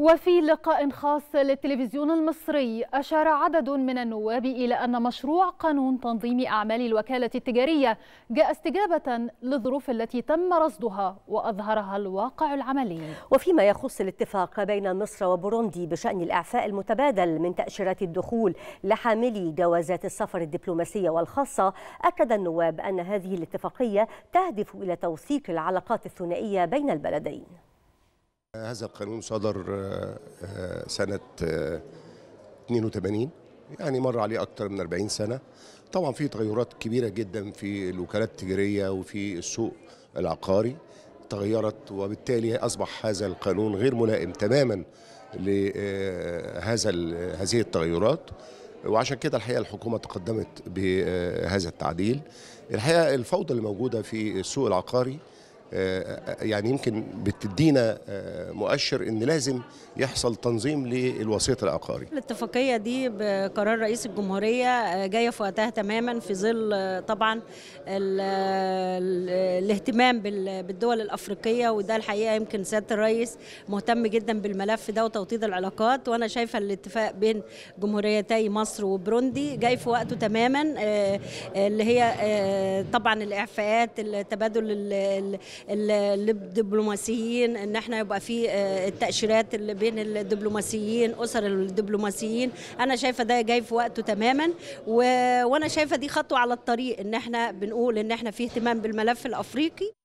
وفي لقاء خاص للتلفزيون المصري أشار عدد من النواب إلى أن مشروع قانون تنظيم أعمال الوكالة التجارية جاء استجابة للظروف التي تم رصدها وأظهرها الواقع العملي وفيما يخص الاتفاق بين مصر وبوروندي بشأن الإعفاء المتبادل من تأشيرات الدخول لحاملي جوازات السفر الدبلوماسية والخاصة أكد النواب أن هذه الاتفاقية تهدف إلى توثيق العلاقات الثنائية بين البلدين هذا القانون صدر آه، آه، سنة 82 آه، يعني مر عليه أكثر من 40 سنة طبعا في تغيرات كبيرة جدا في الوكالات التجارية وفي السوق العقاري تغيرت وبالتالي أصبح هذا القانون غير ملائم تماما لهذا هذه التغيرات وعشان كده الحقيقه الحكومه تقدمت بهذا التعديل الحقيقه الفوضى اللي موجوده في السوق العقاري آه، آه، يعني يمكن بتدينا آه، مؤشر ان لازم يحصل تنظيم للوسيط العقاري. الاتفاقيه دي بقرار رئيس الجمهوريه جايه في وقتها تماما في ظل طبعا الاهتمام بالدول الافريقيه وده الحقيقه يمكن سياده الرئيس مهتم جدا بالملف ده وتوطيد العلاقات وانا شايفه الاتفاق بين جمهوريتي مصر وبروندي جاي في وقته تماما اللي هي طبعا الاعفاءات التبادل الدبلوماسيين ان احنا يبقى في آه، التاشيرات اللي بين الدبلوماسيين اسر الدبلوماسيين انا شايفه ده جاي في وقته تماما و... وانا شايفه دي خطوه على الطريق ان احنا بنقول ان احنا في اهتمام بالملف الافريقي